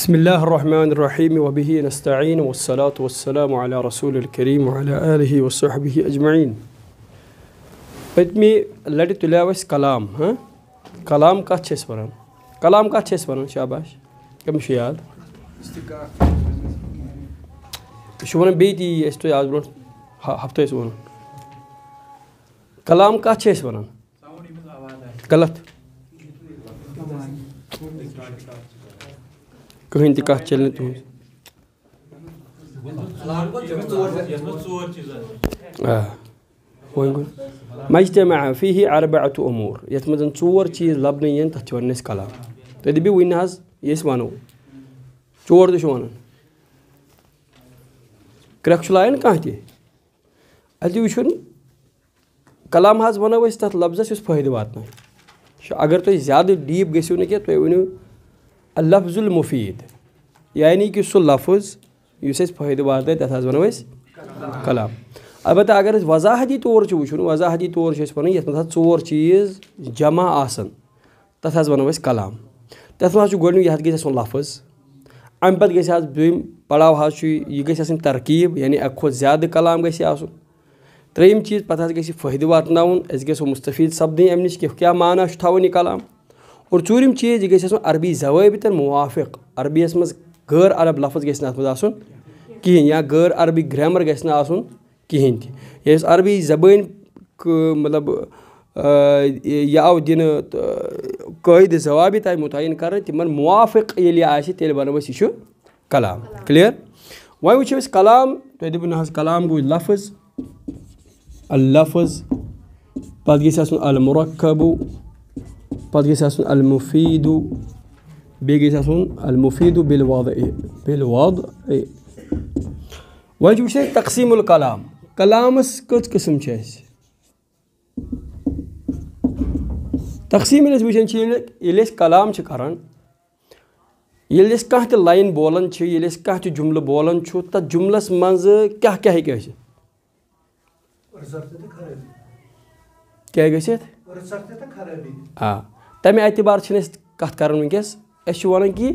بسم الله الرحمن الرحيم وبه نستعين والصلاة والسلام على رسول الكريم وعلى آله وصحبه أجمعين بدمي لدي تُلیو كلام ها كلام كاتش کَتھ كلام كاتش وَنان شاباش كم چھُ یاد یہِ چھُ وَنان بیٚیہِ تہِ یی هفتة تۄہہِ كلام كاتش ہفتہٕ غلط کٕہٕنۍ تہِ کَتھ چَلہِ نہٕ تُہٕنٛز آ وۄنۍ گوٚو مجتمع فیٖہی اربعتُ اموٗر یَتھ منٛز ژور چیٖز لَبنہٕ یِن تَتھ چھِ وَنان أسۍ کَلام تُہۍ دٔپِو وٕنہِ حظ یہِ أسۍ وَنو ژور تہِ چھُ وَنان کرٛٮ۪کھ چھُ لایان کانٛہہ تہِ اَتہِ وٕچھُن کَلام حظ وَنو أسۍ تَتھ لفظَس یُس فٲیدٕ واتنایہِ اگر تُہۍ زیادٕ ڈیٖپ گٔژھِو نہٕ کینٛہہ تُہۍ ؤنِو اللفظ المفيد یعنی کہِ سُہ لفظ یُس اَسہِ فٲیدٕ واتنٲے تَتھ حظ وَنو أسۍ کلام البتہ اگر أسۍ وضاحتی طور چھِ وٕچھُن وضاحتی طور چھِ أسۍ وَنان یَتھ منٛز حظ ژور چیٖز جمع آسان تَتھ حظ وَنو أسۍ کلام تَتھ منٛز حظ چھُ گۄڈنیُک یہِ حظ گژھِ آسُن لفظ اَمہِ پَتہٕ گژھِ حظ دوٚیِم پَڑاو حظ چھُ یہِ گژھِ آسٕنۍ ترکیٖب یعنی اَکہِ کھۄتہٕ زیادٕ کلام گژھِ یہِ آسُن ترٛیٚیِم چیٖز پَتہٕ حظ گژھِ یہِ فٲیدٕ واتناوُن أسۍ گژھو مُستفیٖد سَپدٕنۍ اَمہِ نِش और चूरम चीज़ यह ग अरबी जवाबितन मुवाफिक अरबियस मज गैर अरब लफ्ज गत कहें या गैर अरबी ग्रामर गसन कहें अरबी जबान मतलब यह आव दिन कैद जवाबित आय मुतन कर तिम मुवाफिक ये आल बनो यह कलाम क्लियर वह वो कलाम तुम दो ना कलाम गो लफ्ज अल लफ्ज पे गल Pas de sasun al-mufidu. Bigi sasun al-mufidu bil-wadi. Bil-wadi. وجه وش تقسيم الكلام كلامس كت قسم چيس تقسيم اللي وشن چي يلي كلام چ کران يلي اس كانت لاين بولن چي يلي اس كانت جمله بولن چو تا جملس منز كيا كيا هي كيس क्या गथित तमें अतबार कत कर वन कि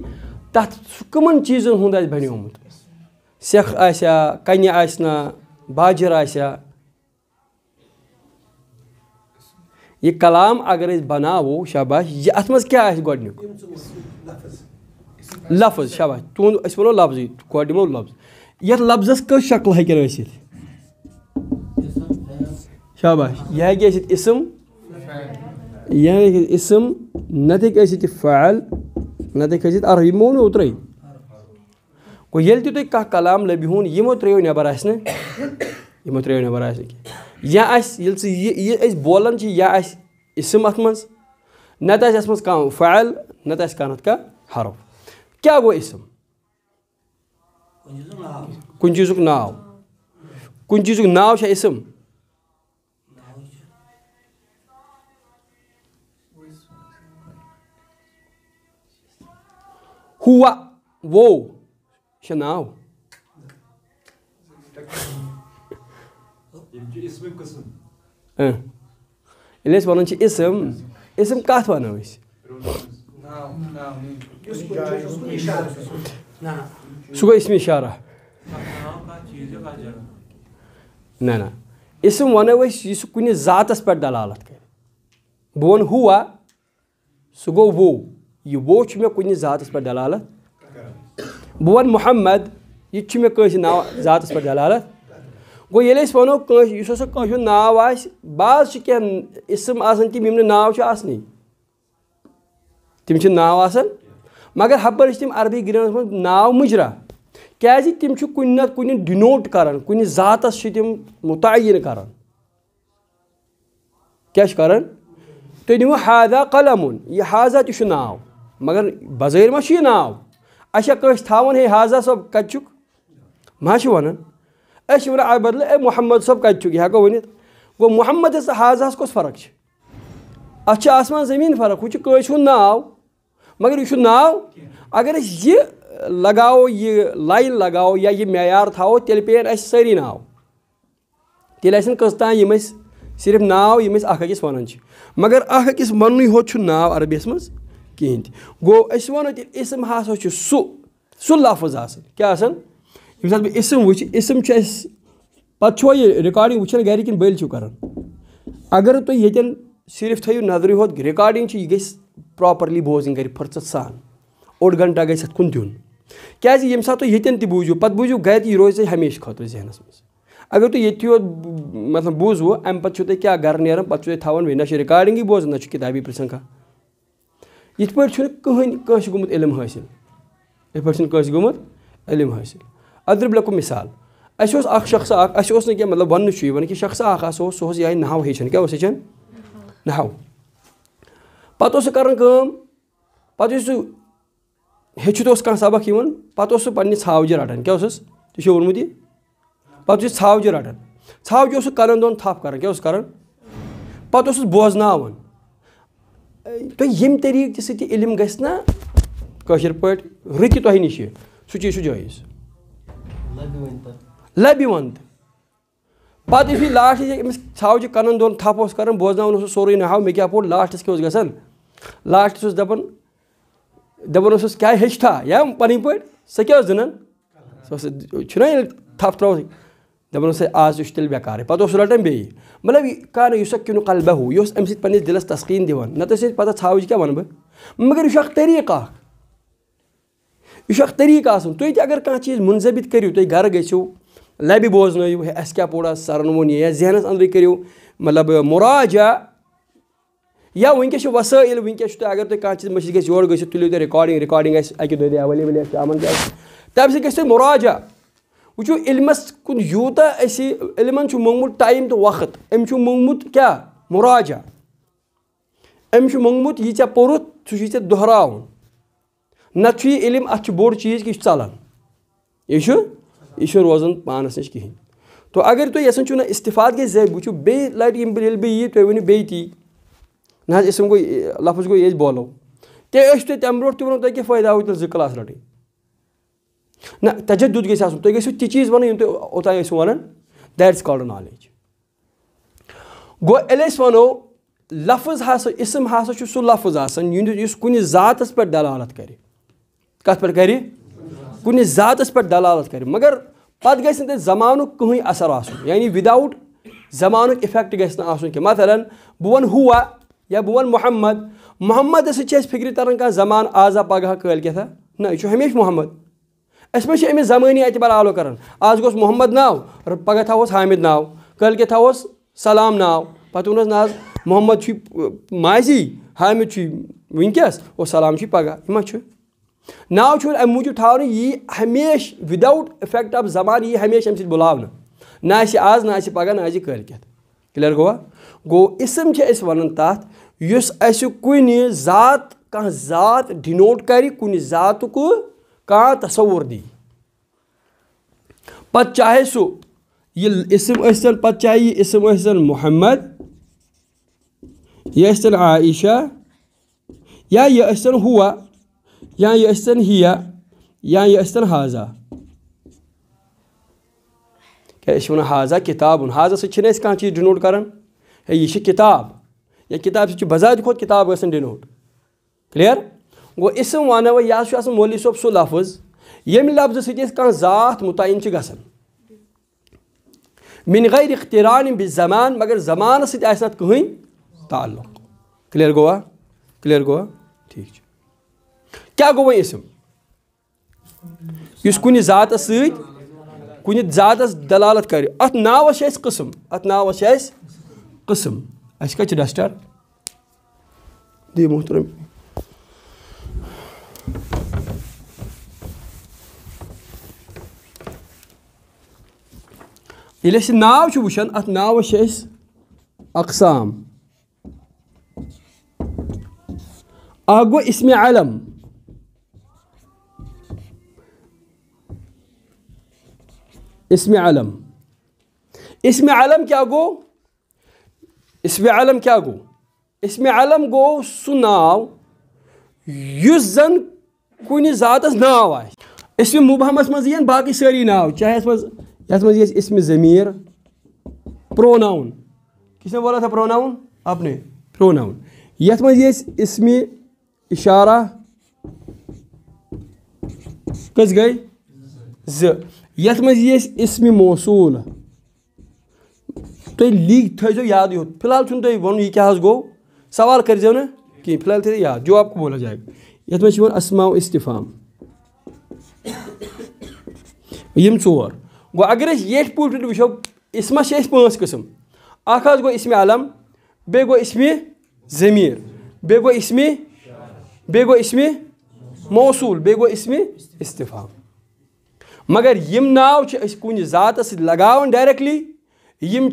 तथ कम चीज़न हूँ बनोमुत सेख आ कन आसना बाजर आ ये कलाम अगर बनावो शाबाश ये अत मे क्या गोडन लफ्ज शाबाश तुंद वो लफ्ज गो दमो लफ्ज ये लफ्जस कस शक्ल हेन शाबाश यह क्या इसम यह इसम नत ये फाल नत अर यह मोन उतरे गो ये तु तुम कह कलाम लबि हून यो त्रो नबर आो त्रो नबर आ बोलान या इसम अत मज नत मज कह फाल नत कह कह हरफ क्या गो इसम कुन चीज नाव कुन चीज नाव इसम Hua Wou Chanal. É. Ele é falando de é isso é pa nós. Não, não. Isso ismi Isso Não, não. Ism wana wa isso é kuni zatas per dalalat tá kare. Bon hua sugo wou. यह वो मे कुन पे दलालत बह वन मोहम्मद यह मे कंस ना जातस पे दलालत गो ये वो कंस नाव आज कह इसम आम नाव आसनी तम नाव आ मगर हपर तम अरबी ग्रंथ नाव मुजरा क्या तम कुन नत कर जातस तम मुतन कर क्या कर नो हाजा कलम यह हाजा तु नाव मगर बज़र मा नाव अच्छा कस थान हाजा सब कत मह वन अस बदल ए मोहम्मद सब कत यह हेको वन गो मोहम्मद हाजा कस फर्क अत अच्छा आसमान जमीन फर्क वह कस नाव मगर यह नाव अगर यह लगाओ यह लाइन लगाओ या यह मैार थो तेल पेन सारी नाव तेल कस तान सिर्फ नाव यम अस वन मगर अस वन होत नाव अरबीस मज کِہیٖنۍ تہِ گوٚو أسۍ وَنو تیٚلہِ اسم ہسا چھُ سُہ سُہ لفظ آسان کیٛاہ آسان ییٚمہِ ساتہٕ بہٕ اسم وٕچھِ اسم چھُ اَسہِ پَتہٕ چھُوا یہِ رِکاڈِنٛگ وٕچھان گَرِ کِنہٕ بٔلۍ چھِو کَران اگر تُہۍ ییٚتٮ۪ن صرف تھٲیِو نظرٕے ہوت رِکاڈِنٛگ چھِ یہِ گژھِ پرٛاپرلی بوزٕنۍ گَرِ فٕرصت سان اوٚڑ گَنٹا گژھِ اَتھ کُن دیُن کیٛازِ ییٚمہِ ساتہٕ تُہۍ ییٚتٮ۪ن تہِ بوٗزِو پَتہٕ بوٗزِو گَرِ یہِ روزِ تۄہہِ ہمیشہِ خٲطرٕ ذہنَس منٛز اگر تُہۍ ییٚتہِ یوت مطلب بوٗزوٕ اَمہِ پَتہٕ چھُو تۄہہِ کیٛاہ گَرٕ نیران پَتہٕ چھُو تُہۍ تھاوان بیٚیہِ نہ چھِ رِکاڈِنٛگٕے بوزان نہ چھُ کِتابی پِرٛژھان کانٛہہ इथ पे कहें कंस हासिल इथ पे कंस हासिल अदरब लको मिसाल अ शख्स अस क्या मतलब वन कि शख्स सो ये नहव हेचन क्या हेचन नहव पत् कर पत् हेचित कह सबक इन पत् पे छावजि रटान क्या तुझे वोनमुत यह पत् छावजि रटान छावजि उस कन दोन थप कर क्या कर पत् बोजनावन تُہۍ ییٚمہِ طٔریٖقہٕ تہِ سۭتۍ یہِ علم گژھِ نا کٲشِر پٲٹھۍ رٕتہِ تۄہہِ نِش یہِ سُہ چیٖز چھُ جٲیِز لَبہِ وَنتہٕ پَتہٕ یُتھُے لاسٹَس ییٚلہِ أمِس ژھاوجہِ کَنَن دۄن تھَپھ اوس کَران بوزناوُن اوسُس سورُے ناو مےٚ کیٛاہ پوٚر لاسٹَس کیٛاہ اوس گژھان لاسٹَس اوس دَپان دَپان اوسُس کیٛاہ ہیٚچھتھا یا پَنٕنۍ پٲٹھۍ سۄ کیٛاہ ٲس دٕنان سۄ ٲس چھُنہ ییٚلہِ تھَپھ ترٛاوان دەبن سێ ئازیشتل بێکارێ پاتۆ سولەتم بێ مەلەوی کارە یوسەکن و قەلبە و یۆس ئەمسیت پەنێ دلست تەسقین دیوان نەتەسێت پاتە چاویکە من بە مگر شەخ تەریقا شەخ تەریقاسم تۆی ئەگەر کانچ منزەبیت کەری و تۆی گارە گەچی و لەبی بۆزنەوە و ئەسکیا پۆرا سەرنمونیە یا زیانت ئەندری کەری و مەلەب مراجە یا وٕنکیٚس چھِ وسٲیِل وٕنکیٚس چھُ تۄہہِ اگر تُہۍ کانٛہہ چیٖز مٔشِد گژھِ یورٕ گٔژھِو تُلِو تُہۍ رِکاڈِنٛگ رِکاڈِنٛگ آسہِ اَکہِ دۄہ دِیا ایویلیبٕل آسہِ شامَن تہِ آسہِ تَمہِ سۭتۍ گژھِ تۄہہِ مُراجا वो इलमस कुन यूत अलमन मोंगमुत टाइम तो वक्त अम मोंगमुत क्या मुराजा अम मोंगमुत यह या पोरुत सह या दोहराव अ इलम बोड चीज कि चलान यह यह रोजान पानस नश कह तो अगर तुम यहाँ चुना इस्तिफाद गए जब वो बे लट ये तुम वो बे ती ना गो लफ्ज गो ये बोलो ते तम ब्रो तुम तक फायदा आव तेल जो क्लास रटे ना तजद गि तुम गो ती चीज़ वन तुम ओतान वन दैट इज कॉल्ड नॉलेज गो ये वो लफ्ज हस इसम हस सह लफ्ज कुन जातस पे दलालत कर कत पे कर कुन जातस पे दलालत कर मगर पत ग जमान कहें असर आनी विदाउट जमान इफेक्ट गुन कह मल बह वन हुआ या बह वन मोहम्मद मोहम्मद सत फिक्र तरन कह जमान आजा पगह कल क्या ना यह हमेशा मोहम्मद अस मे जमानी अतबार आलो कर आज गोस मोहम्मद नाव पगह थोस हामिद नाव कल के थोस सलाम नाव पत् वो ना मोहम्मद माजी हामिद वनकस और सलाम पगह यह मा नाव अम मूजूब ठान यह हमेश विदाउट इफेक्ट ऑफ जबान यह हमेश अम बुलाव ना आज ना पगह ना कल क्लियर गोवा गो इसम वन तथ अस कह जात डिनोट कर कुन जात को कहाँ तस्वुर दी पत चाहे सो ये इसम ऐसन पत चाहे ये इसम ऐसन मोहम्मद ये ऐसन आयशा या ये ऐसन हुआ या ये ऐसन हिया या ये ऐसन हाजा क्या वन हाजा किताब हाजा सह कह चीज डिनोट करान यह किताब या किताब सह बजात खोत किताब डिनोट क्लियर गो इस वनव यह मोली सोब सह लफज यम लफ्ज सात मुतयन ग मिन गैर इख्तरान बि जमान मगर जमान सत कहें ताल्लुक क्लियर गोवा क्लियर गोवा ठीक क्या गो वह इसम इस कुन जात सुन जात दलालत कर अत नावस कसम अत नावस कसम अस डस्टर दी मोहतरम ये नाव वुचान अत नावस अकसाम गो इसम आलम इसम आलम इसम आलम क्या गो इसम आलम क्या गो इसम आलम गो सु नाव जन कुन जात नाव आसम मुबहमस मज बाकी सारी नाव चाहे यस मज ये इसम ज़मीर प्रोनाउन किसने बोला था प्रोनाउन आपने प्रोनाउन तो ये इसम इशारा कस गई जथ ये इसम मौसूल तुम लीग थो याद यो फिलहाल चुन तुम वन यह क्या गो सवाल कर जो ना कहीं फिलहाल थे याद जो आपको बोला जाएगा ये असमा इस्तीफ़ाम यम चोर गो अगर ये पूट वो इसम पाँच कस्म अख गो इसमें अलम बे गो इसमें ज़मीर बे गो इसमें बे गो इसमें मौसूल बे गो इसमें इस्तफाम मगर यम नाव कुन जात लगान डायरेक्टली यम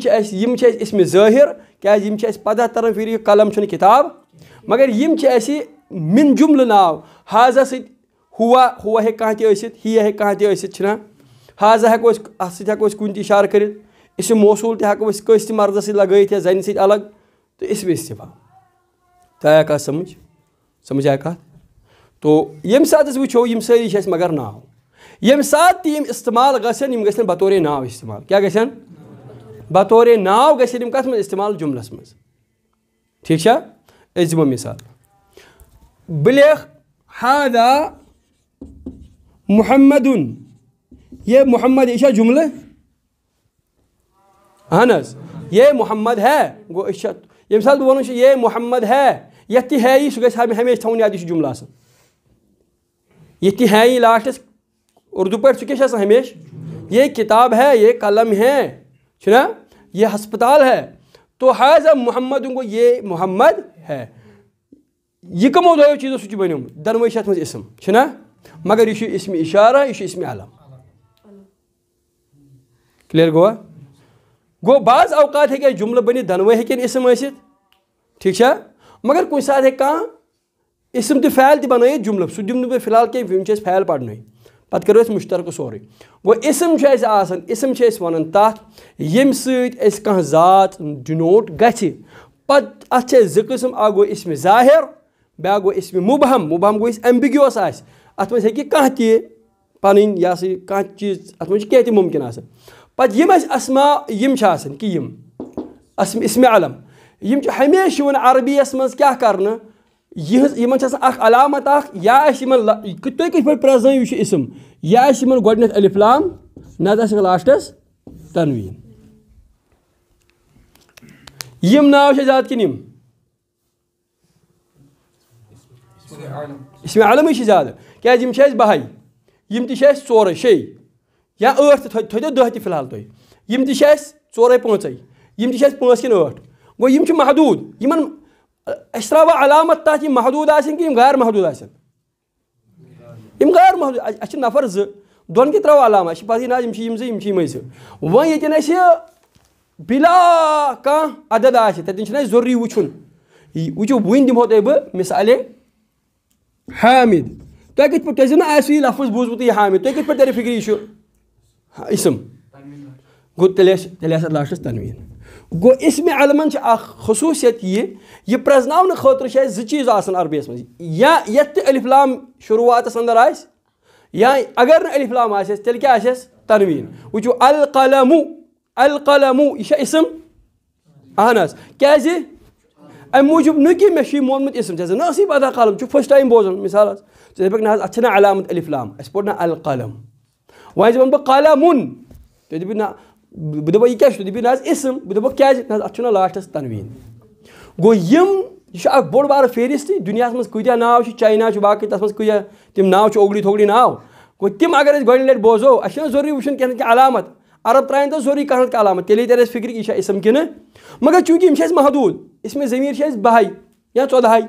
इसमें ज़ाहिर क्या पता तरह फिर यह कलम किताब मगर यम मिन जुमल नाव हाजा सत हुआ हुआ हे कह ही हे कह हाजा ہٮ۪کو أسۍ اَتھ سۭتۍ ہٮ۪کو أسۍ کُنہِ تہِ اِشارٕ کٔرِتھ اسہِ موصوٗل تہِ ہٮ۪کو أسۍ کٲنٛسہِ تہِ مَردَس سۭتۍ لَگٲیِتھ یا زَنہِ سۭتۍ الگ تہٕ اسمہِ اِصطفاع تۄہہِ آیا کَتھ سَمٕجھ سَمٕجھ آیا کَتھ تو ییٚمہِ ساتہٕ أسۍ وٕچھو یِم سٲری چھِ اَسہِ مگر ناو ییٚمہِ ساتہٕ تہِ یِم استعمال گژھن یِم گژھن بطورے ناو استعمال کیٛاہ گژھن بطورے ناو گژھن یِم کَتھ منٛز استعمال جُملَس منٛز ٹھیٖک چھا أسۍ دِمو مِثال بہٕ لیکھ ہادا محمدُن ये मोहम्मद ईशा जुमले अहन ये मोहम्मद है गो ये साल बहुत वन ये मोहम्मद है ये है सह ग हमेशा थोन याद यह जुमला ये है लास्टस उर्दू पे सह हमेश ये किताब है ये कलम है ना ये हस्पताल है तो हाज मोहम्मद गो ये मोहम्मद है यह कमो दो चीजों सह बनो दनवे इसम मगर यह इसम इशारा यह इसम आलम क्लियर गो गो बाज अवकात हे जुमल बन दनवे हे इसम ऐसी ठीक है मगर कुछ साथ हे कह इसम तो फैल त बन जुमल सू दिम बह फिलहाल कह वे फैल पढ़न पत् करो मुश्तरक सोरे गो इसम आसान इसम वन तथ यम सह डिनोट ग पत अत जि अ गो इसम जाहिर ब्या गो इसम मुबहम मुबहम गो एम्बिग्यूस आत मे कह पी यह कह चीज अत मे कह मुमकिन پت يمش أسماء يمش یم كيم اسم اسم علم يمش چھ ہمیشہ عربي اسم اس مز کیا کرنا یہ یمن اخ علامة اخ يا اسم یمن كتير کِتھ پٲٹھۍ پرٛزنٲیِو یہِ چھُ اسم یا اس یمن گۄڈٕنٮ۪تھ الف لام نتہٕ آسن لاسٹس تنویٖن یم ناو چھ زیادٕ کِنہٕ یم اسم علم چھِ زیادٕ کیٛازِ یِم چھِ اَسہِ بَہَے یِم تہِ چھِ اَسہِ ژورَے या ठ थो दह तिलहाल तुम तो यम तो पाँच कि ठ ग महदूद इन त्रा अलामत तक ये महदूद आर महदूद आर महदूद अ नफर ज दोन के त्रा अलाम पता जो वो ये बिला कह अदद आ वो वो वन दिमो तुम बह मिसाल हामिद तुम कित पे ना आफ बूजम यह हामिद तुम कह पे तरह फिक्री इसम गो तेल तेल लास्टस तनवीन गो इसम अलमन खसूसियत ये यह प्रजन खतर जि चीज अरबीस मे या ये अलिफ्लाम शुरुआत अंदर आस या अगर नलिफ्लाम आस तेल क्या आस तनवीन वो अल कलमु अल कलमु यह इसम अहन क्या अमे मूजूब न कि मे मोनमुत इसम ऐसे ना पता कलम फर्स्ट टाइम बोजान मिसाल अत अलामत अलिफ्लाम अस पोर ना अल कलम وَاجب وَنہٕ بہٕ قلمُن تُہۍ دٔپِو نہ بہٕ دَپو یہِ کیاہ چھُ تُہۍ دٔپِو نہ حظ اسم بہٕ دَپو کیازِ نہ حظ اَتھ چھُنہ لاسٹَس تنویٖن گوٚو یِم یہِ چھُ اکھ بوٚڑ بارٕ فہرست دُنیاہَس منٛز کۭتیاہ ناو چھِ چاینا چھُ باقٕے تَتھ منٛز کۭتیاہ تِم ناو چھِ اوگلی تھوگلی ناو گوٚو تِم اگر أسۍ گۄڈنِچ لَٹہِ بوزو اَسہِ چھُنہ ضروٗری وٕچھُن کینٛہہ نَتہٕ کینٛہہ علامت عرب ترٛایَن تہٕ ضروٗری کانٛہہ نَتہٕ کانٛہہ علامت تیٚلے تیٚلہِ اَسہِ فِکرِ یہِ چھا اسم کِنہٕ مگر چوٗنٛکہِ یِم چھِ اَسہِ محدوٗد اسمِ ضمیٖر چھِ اَسہِ بَہَے یا ژۄدہَے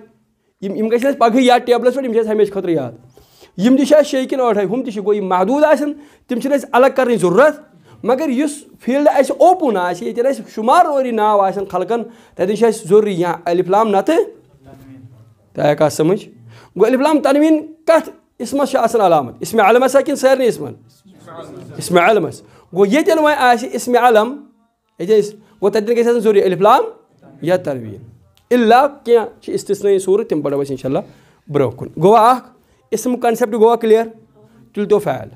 یِم یِم گژھِ اَسہِ پَگہٕے یاد ٹیبلَس پٮ۪ٹھ یِم چھِ اَسہِ ہمیشہِ خٲطرٕ یاد یم دیشا شیکن آرتای هم دیشی گویی محدود آسن تیم چنین از علاق کردن ضرورت مگر يس فيلد ایش اوپن آسی یه چنین شمار وری ناو آسن خالقان تدیشا ضروری یا الفلام نته تایا کاش سمج گو الفلام تنوین کات اسمش آسن علامت اسم علامت ساکن سر نی اسمن اسم علامت گو یه چنین وای آسی اسم علام یه چنین گو تدین کسی ضروری الفلام یا تنوین إلا كيا شيء استثنائي صورة تم بدأ بس إن شاء الله بروكون. جوا اسم कन्सेप्ट गोवा क्लियर तुलतो फैल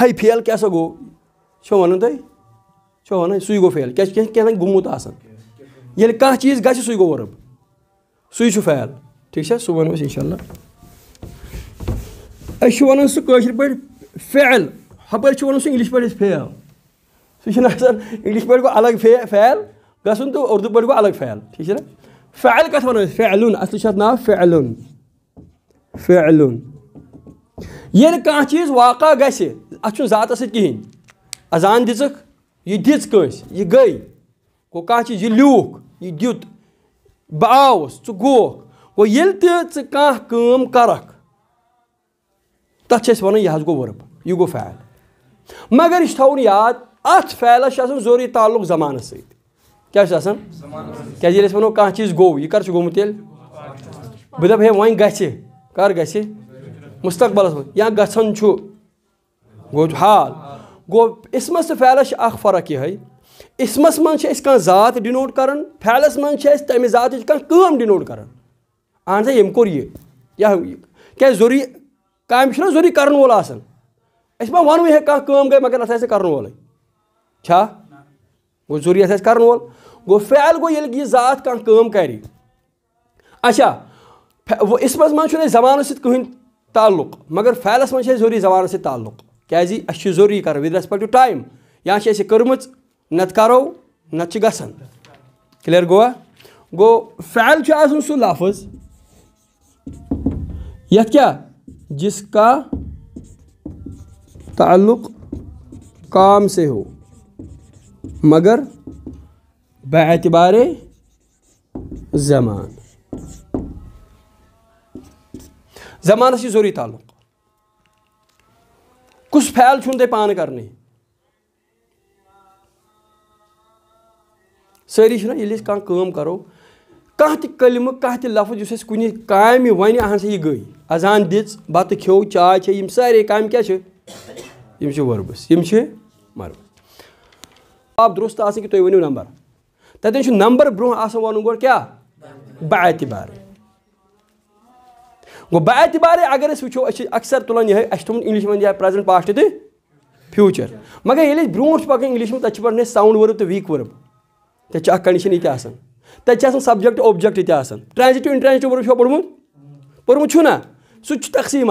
हाय फेल क्या सो तो गो छो वन तुम छो वन सु गो फेल क्या क्या गुमुत ये कह चीज ग सु गो वर्ब सु फैल ठीक है सह वो इनशा अस वन सर पे फैल हपर वन सह इंग्लिश पे फेल सह इंग्लिश पे गो अलग फे फैल गो तो उर्दू पे गो अलग फैल ठीक है ना فعل का थमाना फैलून असली शब्द ना फैलून फैलून ये कह चीज वाक़ ग अत जात सहित अजान दिख यह दिज कंस यह गई गो कह चीज यह लूख यह दुत बह आवस ू गोख गो ये कम करक तथा वन यह गो वर्ब यह गो फैल मगर यह थवन याद अत फैलस जरूरी जमानस सहित क्या क्या वनो कह चीज गो यह कर गोमुत बह दप हे वन कर ग मुस्तबल या गन गो हाल गो इसमस तो फैलस फर्क ये इसमस मह कह जात डिनोट कर फैलस मे तमि जात कम डिनोट कर अहन सा यम कोर यह क्या जरूरी काम जरूरी कर वो वोल वन कम गई मगर अत कर वोल गो जरूरी अस कर गो फल गो जात कह कर अच्छा वो इसमें मैं जबान सहन तल्लु मगर फैलस मे जरूरी जबान सल्लु क्या अस जरूरी कर विदरस टू टाइम या कर्म नो न क्लियर गोवा गो फल सू लफ क्या जिसका ताल्लुक काम से हो मगर बतबार जमान जमानस ज़रूरी ताल्लुक कुछ फैल छुन पान करने सारी ये कम करो कह तलम कह तफज कुन कम वन अहन से यह गई अजान दिच बत खो चाय सारे काम क्या वर्बस यम मरबस जवाब दुरुस्त आसन कि तुम नंबर तथे नंबर ब्रोह वन गो क्या बतबार गो बतबार अगर वो अक्सर तुम ये अम इंग्लिश मे प्रसेंट पास्ट तो फ्यूचर मगर ये ब्रोह पकान इंग्लिश में तथा पड़ने साउंड वर्ब तो वीक वर्ब तक कंडीशन ये तथा सब्जेक्ट ऑब्जेक्ट तथा ट्रांजिट टू इंटरनेशनल वर्ब पोर्मुत पोर्मुत छुना सू तो तकसीम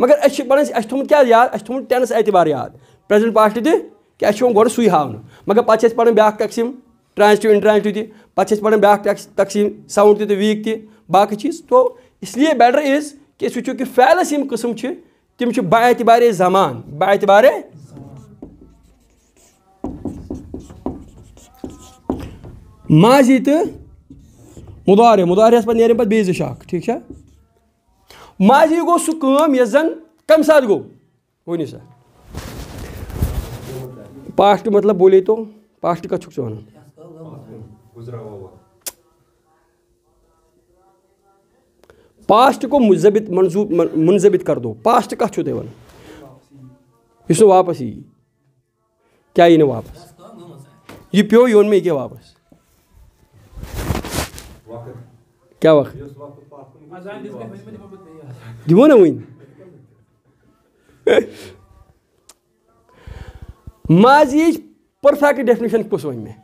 मगर अच्छे पढ़ा अच्छा थोड़ा क्या याद अच्छा थोड़ा टेंस एतबार याद प्रेजेंट पास्ट तो क्या गो सु हाँ मगर पे पे बा तकसीम ट्रांजिटिव इंट्रांजिटिव तह पे पे बा तकसीम साउंड तो वीक तह बाकी चीज़ तो इसलिए बेटर इज़ कि वो कि फैलस यम कस्म तम बातबारे जमान बातबारे माजी तो मुदारे मुदार पे बे जो ठीक माजी गो सह कम ये गो वन सा पास्ट मतलब बोले तो पास्ट का छुक चौना पास्ट को मुजबित मंजूब मुंजबित कर दो पास्ट का छु वन इस वापस ही क्या ही ये वापस ये प्यो योन में क्या वापस क्या वक्त दिवो ना वही माजी परफेक्ट डेफिनेशन कुछ वन में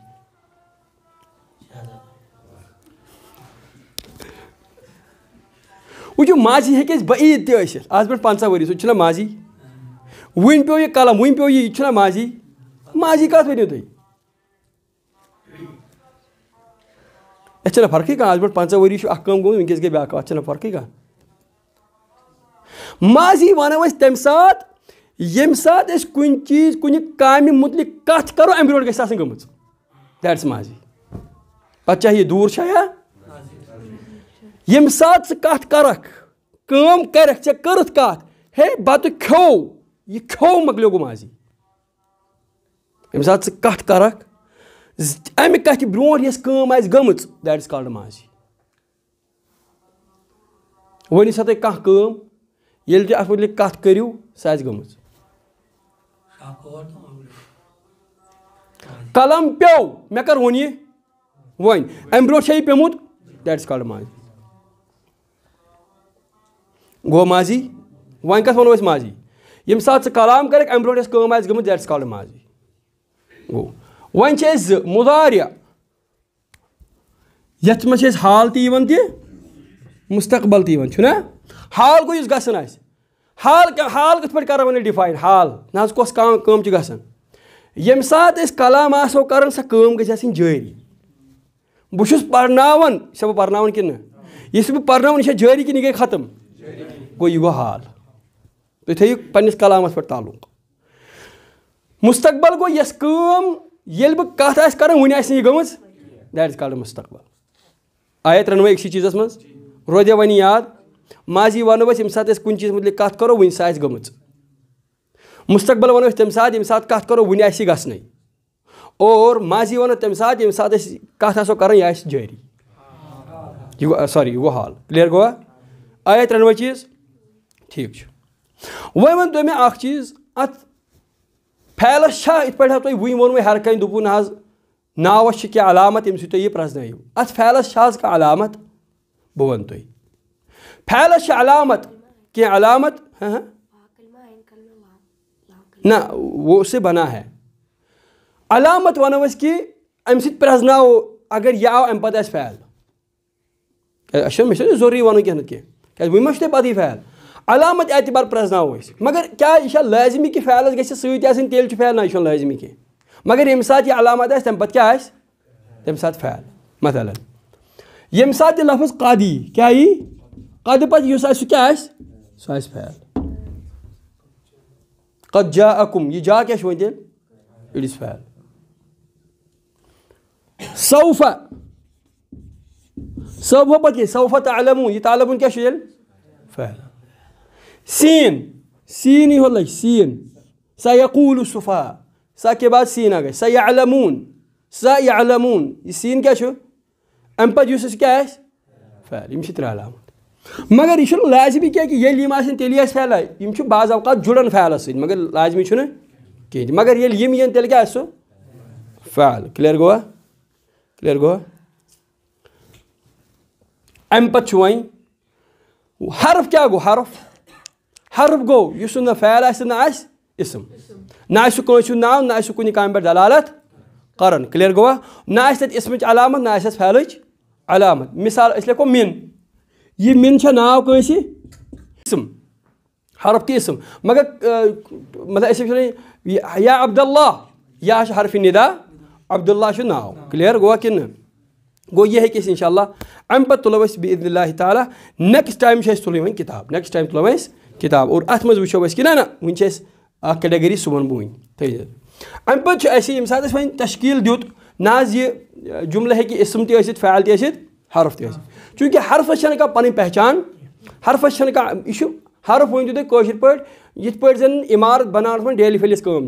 वो माजी हे बईद तसित आज पे पंचा वरी सह माजी वन पे यह कलम वन पे ये यह माजी माजी कत वो तुम अच्छा फर्क कह आज पे पंचा वरी कम गो वे ब्या अच्छा फर्क कह माजी वनो तमें यमि साथ अस कुन चीज कुन काम मुतलिक कथ करो अमे ब्रो ग गम दैट्स माजी पे चाहे दूर या यमि साथ कथ करक कम करक ऐ कर्थ कथ हे बत खो यह खो मकलो गो माजी यमि साथ कथ करक अमे कथ ब्रो यस कम आज गम दैट इज कॉल्ड माजी वन सा तुम कह मुतलिक कथ करू सह गम तो कलम पे मे कर वन वन अम ब्रो यह पेमुत दैट्स कॉल्ड माजी गो माजी वन कस वनो माजी यम सात कलम कर अम ब्रो कम आज गमुत दैट्स कॉल्ड माजी गो वन ज मुदारिया ये मज हाल तन तस्तकबल तुना हाल गो ग حال حال کتھ پٲٹھۍ کرو وۄنۍ ڈِفاین حال نہ حظ کۄس کٲم کٲم چھِ گژھان ییٚمہِ ساتہٕ أسۍ کلام آسو کران سۄ کٲم گژھِ آسٕنۍ جٲری بہٕ چھُس پرناوان یہِ چھا بہٕ پرناوان کِنہٕ نہٕ یُس بہٕ پرناوان یہِ چھا جٲری کِنہٕ یہِ گٔے ختم گوٚو یہِ گوٚو حال تُہۍ تھٲیِو پنٕنِس کلامس پٮ۪ٹھ تعلق مُستقبل گوٚو یۄس کٲم ییٚلہِ بہٕ کتھ آسہِ کران وٕنہِ آسہِ نہٕ یہِ گٔمٕژ دیٹ اِز کالڈ مُستقبل آیا ترٛٮ۪نوَے أکسٕے چیٖزس منٛز روزیا وۄنۍ یاد माजी वनो यम कुछ चीज मुतल कत करो वन सह ग मुस्तबल वो तम ये कत करो वन यह और माजी वो तम सात ये सात कर यह जारी सॉरी वो हाल क्लियर गोवा आया त्रेनवे चीज ठीक वह वन तुम मे चीज अत फैलस इत पे तुम वन वो हर कहीं दोपन हाज नावस क्या अलामत यम सो यह प्रजन अत फैलस क्या अलामत बह वन तुम फैलश अलामत के अलामत हाँ, हाँ ना वो उससे बना है अलामत वनो कि अम सजना अगर यह आव अम पे फैल अच्छा, मे जरूरी वन कह क्या वे मे पत फैल अलामत एतबार प्रजना मगर क्या यह लाजमी कि फैलस गि सी तेल फैल ना यह लाजमी कह मगर ये सात यह अलामत तम पे क्या तम सात फैल मसला यम सात यह लफ्ज क्या यी قد پتہٕ یُس آسہِ سُہ کیاہ آسہِ قد جاءكم اکُم یہِ جا کیاہ چھُ وۄنۍ سوف اِٹ اِز فیل تعلمون يتعلمون كاش ديل فعل سين فیل سین سیٖنٕے سين سيقول السفاء سا یقوٗل صُفا سا کے بعد سیٖنا گژھِ سا یعلمون سا یعلمون یہِ سیٖن کیاہ چھُ اَمہِ پَتہٕ یُس اَسہِ کیاہ मगर यह लाजमी क्या कि ये फैलान यम बाज अवकात जुड़ान फैलस सगर लाजमी चुन कहें मगर ये यन तेल क्या सो फैल क्लियर गोवा क्लियर गोवा अम पे हरफ क्या गो हरफ हरफ गो यह ना फैल आ ना कह नाव ना कुछ काम पे दलालत करान क्लियर गोवा ना तथ अलामत ना फैल अलामत मिसाल लेको मिन यह मिन नाव कंस इसम हरफ तो इसम मगर मतलब या अब्दुल्ला या हरफ निदा अब्दुल्ला नाव क्लियर गो कि गो यह हे इनशा अम पे तुलो बदल ताली नेक्स्ट टाइम तुल वन किताब नेक्स्ट टाइम तुलो किताब और अत मज वो कि ना ना वन कैटेगरी सुबह बुन थ अम पे अम सात वन तशकील दुत ना ये जुमल हे इसम तैसित फैल तैसित हरफ तैसित चूँकि हरफ क्या पन पहचान हरफ क्या यह हरफ वन तुम कशर पे ये पे जन इमारत बनान मे डेली फलिस कम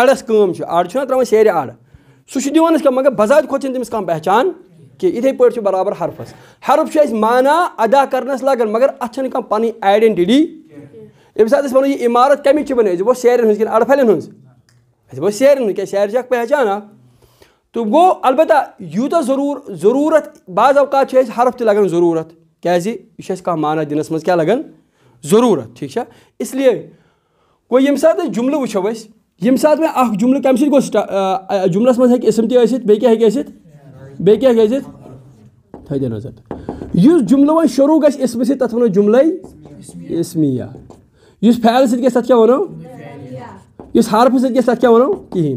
अड़स कम अड़ त्रा सर अड़ सह दिवान मगर बजात खोत तमिस कम पहचान कह इथे पे बराबर हरफस हरफ माना अदा करनस लगन मगर अत कम पी आइडेंटिटी ये सात वो इमारत कमिक बन वो हज अड़ फलन हज वो क्या सैर पहचान अ तो गो अलबत् यूत तो जरूर ज़रूरत बाज़ अवकात हरफ तक ज़रूरत क्या यह कह माना दिनस मज क्या लगन ज़रूरत ठीक है इसलिए गो ये जुमल वो ये सात मे अ जुमल कम सो जुमलस मे हे इसम तेत बे क्या हे बे क्या हे थद नजर इस जुमल वो शुरू गए इसम से तथा वो जुमल इसमिया इस फैल सत क्या वनो इस हरफ सत क्या वनो कहीं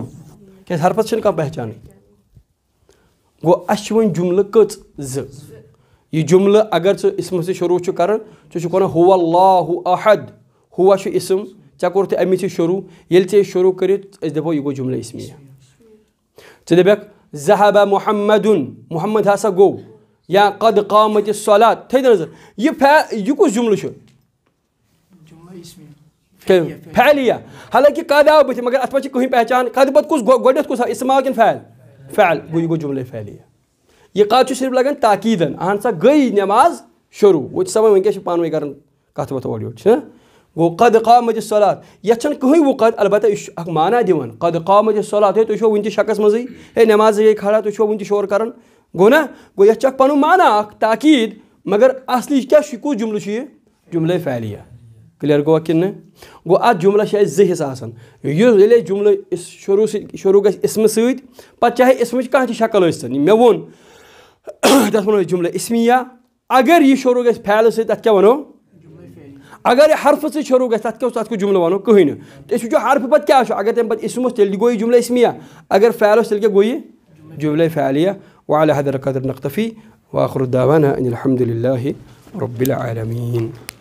क्या हरफत कह पहचान गो अश्वन जुमल कच ज ये जुमल अगर च इसम से शुरू छु कर छु छु कोन अहद हुवा इसम च कोर ते अमी से शुरू ये से शुरू कर इस दबो गो जुमल इसमी च दबक जहबा मुहम्मदुन मुहम्मद हसा गो या कद कामत सलात थे नजर ये फै ये कुछ जुमल फैलिया हालांकि कद आव बि मगर अत पे कहीं पहचान कद पत कुछ गोडत कुछ इस्मा किन फैल फ़ैल गो यह गो जुमले फैलिया यह कत सिर्फ लगन ताकीदन अहन सा गई नमाज शुरू वो समा वह पान कर कत वो और योर गो कद कामत सलात ये कहें वक़त अलबत् यह माना दिवान कद कामत सलात है तुम वन शकस मज है नमाज गई खड़ा तुम वन शोर कर गो ना गो ये पन माना ताकीद मगर असली क्या कु जुमल यह जुमले फैलिया کلیار گو اکنون گو آد جمله شاید زه ساسن یه لیه جمله شروع شروع کس اسم سوید پس چه اسمش که هتی شکل است نیم میون دست منو جمله اسمیا اگر یه شروع کس پهلو سه دست که وانو اگر حرف سه شروع کس دست که استاد کو جمله وانو که اینه اسم چه حرف پد که آش اگر تم پد اسمو استلی گویی جمله اسمیا اگر فعلو استلی که گویی جمله فعلیه و علی هدر قدر نقطفی و آخر دعوانا ان الحمد لله رب العالمين